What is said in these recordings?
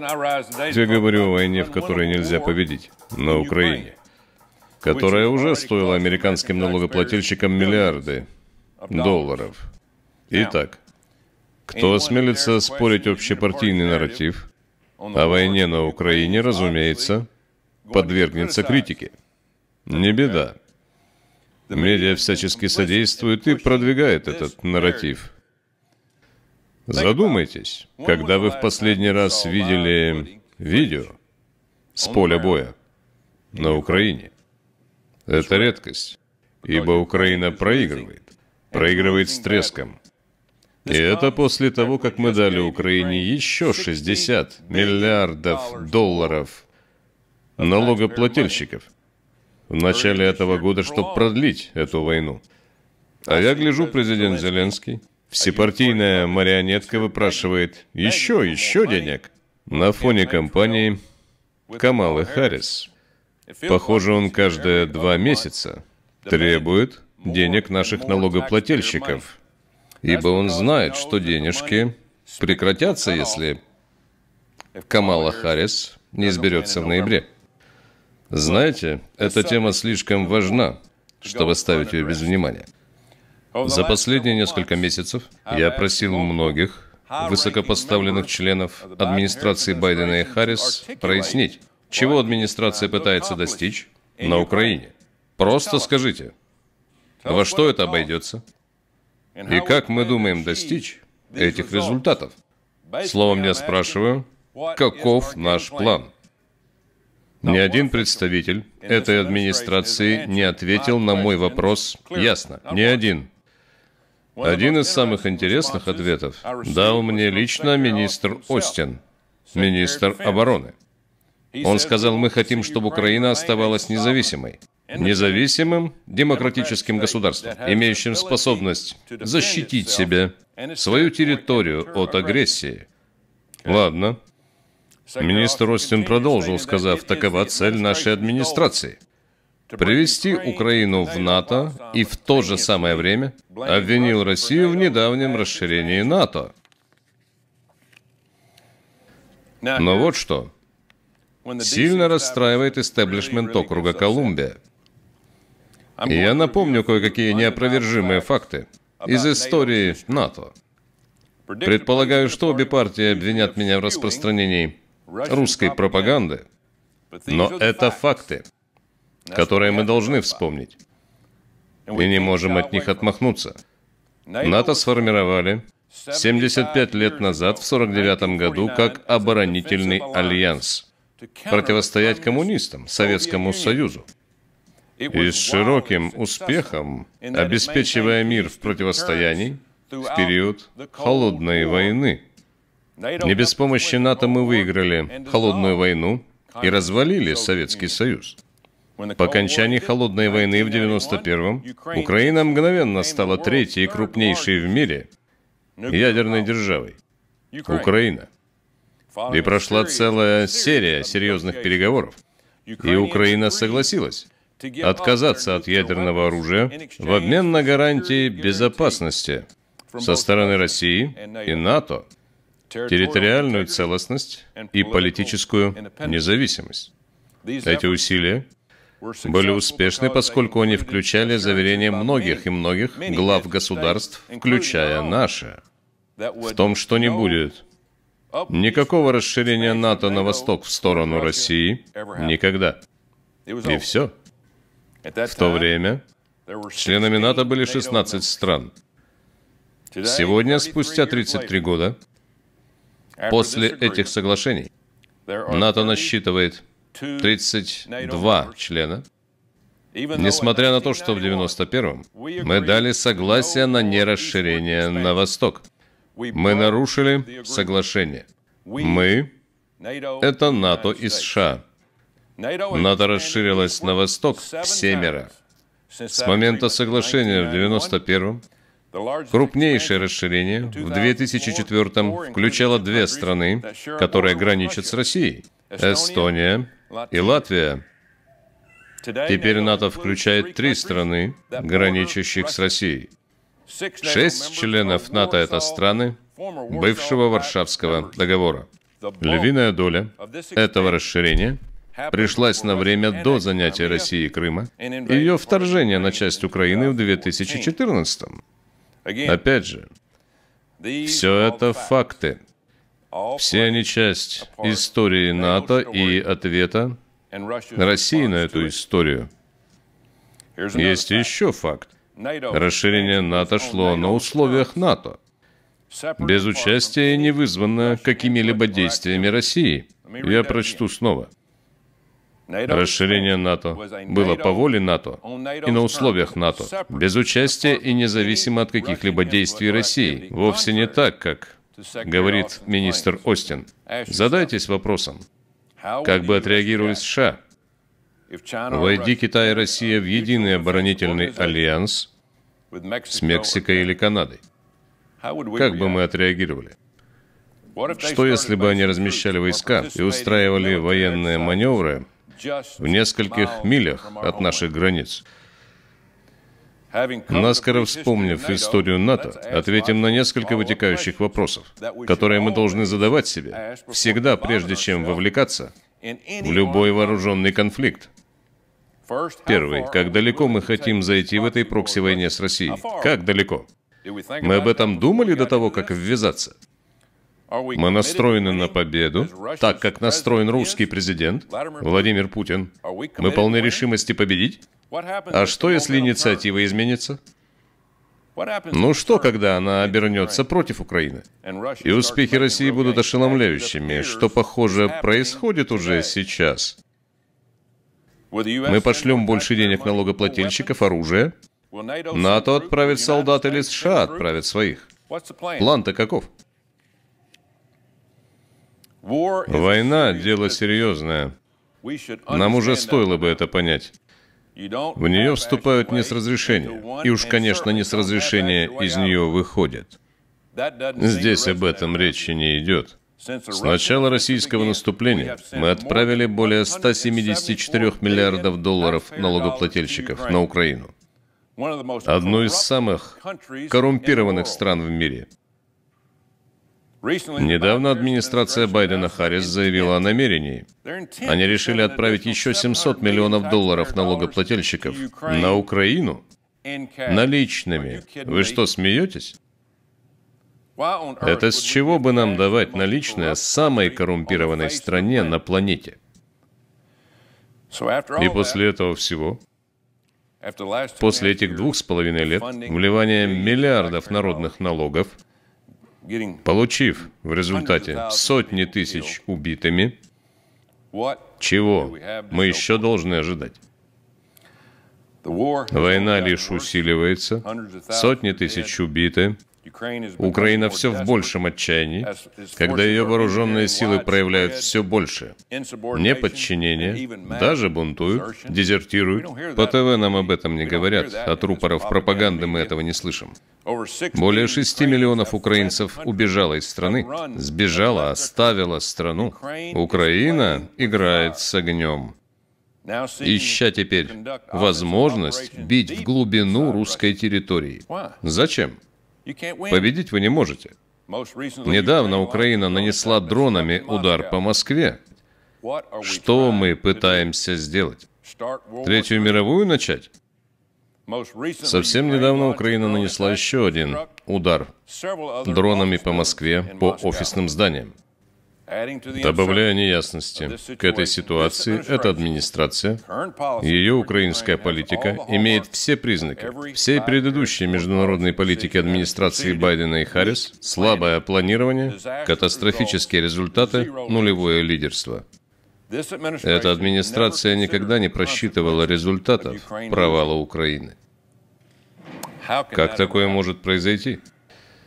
Я говорю о войне, в которой нельзя победить, на Украине, которая уже стоила американским налогоплательщикам миллиарды долларов. Итак, кто осмелится спорить общепартийный нарратив о войне на Украине, разумеется, подвергнется критике. Не беда. Медиа всячески содействует и продвигает этот нарратив. Задумайтесь, когда вы в последний раз видели видео с поля боя на Украине. Это редкость, ибо Украина проигрывает. Проигрывает с треском. И это после того, как мы дали Украине еще 60 миллиардов долларов налогоплательщиков в начале этого года, чтобы продлить эту войну. А я гляжу, президент Зеленский Всепартийная марионетка выпрашивает еще, еще денег. На фоне компании Камалы Харрис. Похоже, он каждые два месяца требует денег наших налогоплательщиков, ибо он знает, что денежки прекратятся, если Камала Харрис не изберется в ноябре. Знаете, эта тема слишком важна, чтобы ставить ее без внимания. За последние несколько месяцев я просил многих высокопоставленных членов администрации Байдена и Харрис прояснить, чего администрация пытается достичь на Украине. Просто скажите, во что это обойдется и как мы думаем достичь этих результатов. Словом, я спрашиваю, каков наш план? Ни один представитель этой администрации не ответил на мой вопрос ясно. Ни один. Один из самых интересных ответов дал мне лично министр Остин, министр обороны. Он сказал, мы хотим, чтобы Украина оставалась независимой, независимым демократическим государством, имеющим способность защитить себя, свою территорию от агрессии. Ладно. Министр Остин продолжил, сказав, такова цель нашей администрации – привести Украину в НАТО и в то же самое время обвинил Россию в недавнем расширении НАТО. Но вот что. Сильно расстраивает истеблишмент округа Колумбия. я напомню кое-какие неопровержимые факты из истории НАТО. Предполагаю, что обе партии обвинят меня в распространении русской пропаганды, но это факты которые мы должны вспомнить. И не можем от них отмахнуться. НАТО сформировали 75 лет назад, в 1949 году, как оборонительный альянс, противостоять коммунистам, Советскому Союзу. И с широким успехом, обеспечивая мир в противостоянии в период холодной войны. Не без помощи НАТО мы выиграли холодную войну и развалили Советский Союз. По окончании Холодной войны в 1991-м Украина мгновенно стала третьей крупнейшей в мире ядерной державой. Украина. И прошла целая серия серьезных переговоров. И Украина согласилась отказаться от ядерного оружия в обмен на гарантии безопасности со стороны России и НАТО, территориальную целостность и политическую независимость. Эти усилия были успешны, поскольку они включали заверения многих и многих глав государств, включая наши, в том, что не будет никакого расширения НАТО на восток в сторону России никогда. И все. В то время членами НАТО были 16 стран. Сегодня, спустя 33 года, после этих соглашений, НАТО насчитывает 32 члена. Несмотря на то, что в 91-м мы дали согласие на нерасширение на восток. Мы нарушили соглашение. Мы – это НАТО и США. НАТО расширилось на восток в семеро. С момента соглашения в 91-м Крупнейшее расширение в 2004 включало две страны, которые граничат с Россией – Эстония и Латвия. Теперь НАТО включает три страны, граничащих с Россией. Шесть членов НАТО — это страны бывшего Варшавского договора. Львиная доля этого расширения пришлась на время до занятия России Крыма и ее вторжения на часть Украины в 2014 Опять же, все это факты, все они часть истории НАТО и ответа России на эту историю. Есть еще факт. Расширение НАТО шло на условиях НАТО, без участия и не вызвано какими-либо действиями России. Я прочту снова. Расширение НАТО было по воле НАТО и на условиях НАТО, без участия и независимо от каких-либо действий России. Вовсе не так, как говорит министр Остин. Задайтесь вопросом, как бы отреагировали США, войди Китай и Россия в единый оборонительный альянс с Мексикой или Канадой. Как бы мы отреагировали? Что если бы они размещали войска и устраивали военные маневры в нескольких милях от наших границ? Наскоро вспомнив историю НАТО, ответим на несколько вытекающих вопросов, которые мы должны задавать себе всегда, прежде чем вовлекаться в любой вооруженный конфликт. Первый. Как далеко мы хотим зайти в этой прокси-войне с Россией? Как далеко? Мы об этом думали до того, как ввязаться? Мы настроены на победу, так как настроен русский президент Владимир Путин. Мы полны решимости победить. А что, если инициатива изменится? Ну что, когда она обернется против Украины? И успехи России будут ошеломляющими, что, похоже, происходит уже сейчас. Мы пошлем больше денег налогоплательщиков, оружия. НАТО отправит солдат или США отправит своих. План-то каков? Война – дело серьезное. Нам уже стоило бы это понять. В нее вступают не с разрешения, и уж, конечно, не с разрешения из нее выходят. Здесь об этом речи не идет. С начала российского наступления мы отправили более 174 миллиардов долларов налогоплательщиков на Украину. Одну из самых коррумпированных стран в мире – Недавно администрация Байдена Харрис заявила о намерении. Они решили отправить еще 700 миллионов долларов налогоплательщиков на Украину наличными. Вы что, смеетесь? Это с чего бы нам давать наличные самой коррумпированной стране на планете? И после этого всего, после этих двух с половиной лет, вливания миллиардов народных налогов – получив в результате сотни тысяч убитыми, чего мы еще должны ожидать? Война лишь усиливается, сотни тысяч убиты, Украина все в большем отчаянии, когда ее вооруженные силы проявляют все больше. Неподчинение, даже бунтуют, дезертируют. По ТВ нам об этом не говорят, от рупоров пропаганды мы этого не слышим. Более 6 миллионов украинцев убежало из страны, сбежало, оставило страну. Украина играет с огнем, ища теперь возможность бить в глубину русской территории. Зачем? Победить вы не можете. Недавно Украина нанесла дронами удар по Москве. Что мы пытаемся сделать? Третью мировую начать? Совсем недавно Украина нанесла еще один удар дронами по Москве, по офисным зданиям. Добавляя неясности к этой ситуации, эта администрация, ее украинская политика имеет все признаки. Все предыдущие международные политики администрации Байдена и Харрис – слабое планирование, катастрофические результаты, нулевое лидерство. Эта администрация никогда не просчитывала результатов провала Украины. Как такое может произойти?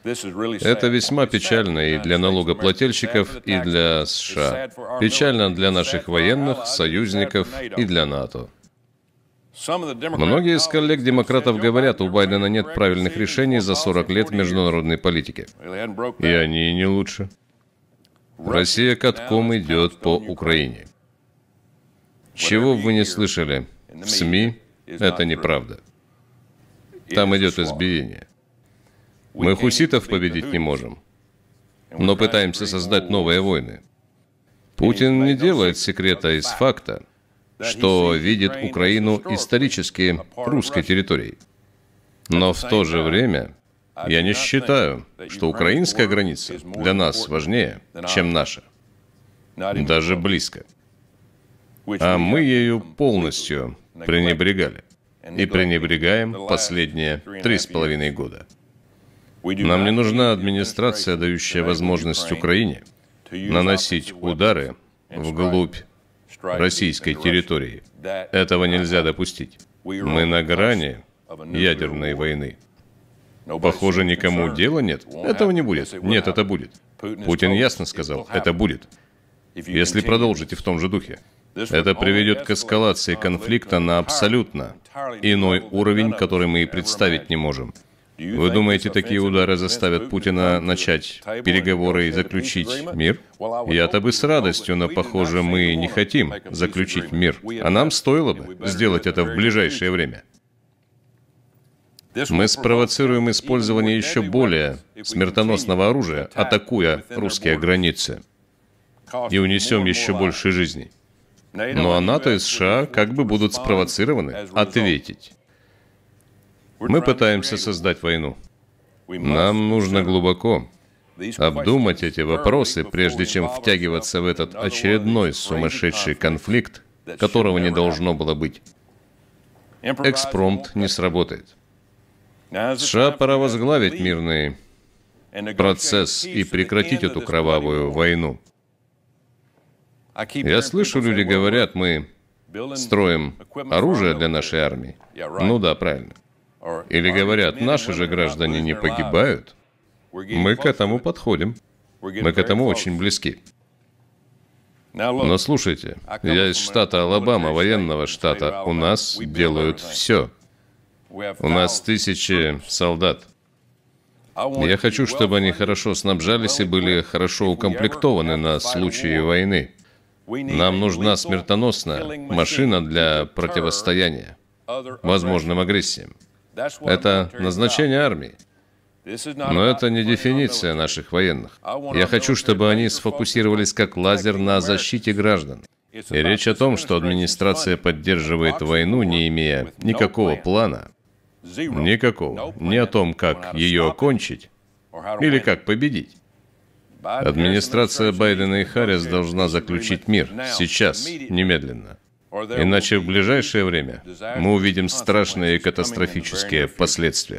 Это весьма печально и для налогоплательщиков, и для США. Печально для наших военных, союзников и для НАТО. Многие из коллег-демократов говорят, у Байдена нет правильных решений за 40 лет международной политики. И они не лучше. Россия катком идет по Украине. Чего вы не слышали в СМИ, это неправда. Там идет избиение. Мы хуситов победить не можем, но пытаемся создать новые войны. Путин не делает секрета из факта, что видит Украину исторически русской территорией. Но в то же время я не считаю, что украинская граница для нас важнее, чем наша. Даже близко а мы ею полностью пренебрегали. И пренебрегаем последние три с половиной года. Нам не нужна администрация, дающая возможность Украине наносить удары вглубь российской территории. Этого нельзя допустить. Мы на грани ядерной войны. Похоже, никому дела нет. Этого не будет. Нет, это будет. Путин ясно сказал, это будет. Если продолжите в том же духе. Это приведет к эскалации конфликта на абсолютно иной уровень, который мы и представить не можем. Вы думаете, такие удары заставят Путина начать переговоры и заключить мир? Я-то бы с радостью, но, похоже, мы не хотим заключить мир. А нам стоило бы сделать это в ближайшее время. Мы спровоцируем использование еще более смертоносного оружия, атакуя русские границы, и унесем еще больше жизней. Но НАТО и США как бы будут спровоцированы ответить. Мы пытаемся создать войну. Нам нужно глубоко обдумать эти вопросы, прежде чем втягиваться в этот очередной сумасшедший конфликт, которого не должно было быть. Экспромт не сработает. США пора возглавить мирный процесс и прекратить эту кровавую войну. Я слышу, люди говорят, мы строим оружие для нашей армии. Ну да, правильно. Или говорят, наши же граждане не погибают. Мы к этому подходим. Мы к этому очень близки. Но слушайте, я из штата Алабама, военного штата. У нас делают все. У нас тысячи солдат. Я хочу, чтобы они хорошо снабжались и были хорошо укомплектованы на случай войны. Нам нужна смертоносная машина для противостояния возможным агрессиям. Это назначение армии. Но это не дефиниция наших военных. Я хочу, чтобы они сфокусировались как лазер на защите граждан. И речь о том, что администрация поддерживает войну, не имея никакого плана, никакого, не ни о том, как ее окончить или как победить. Администрация Байдена и Харрис должна заключить мир сейчас, немедленно. Иначе в ближайшее время мы увидим страшные катастрофические последствия.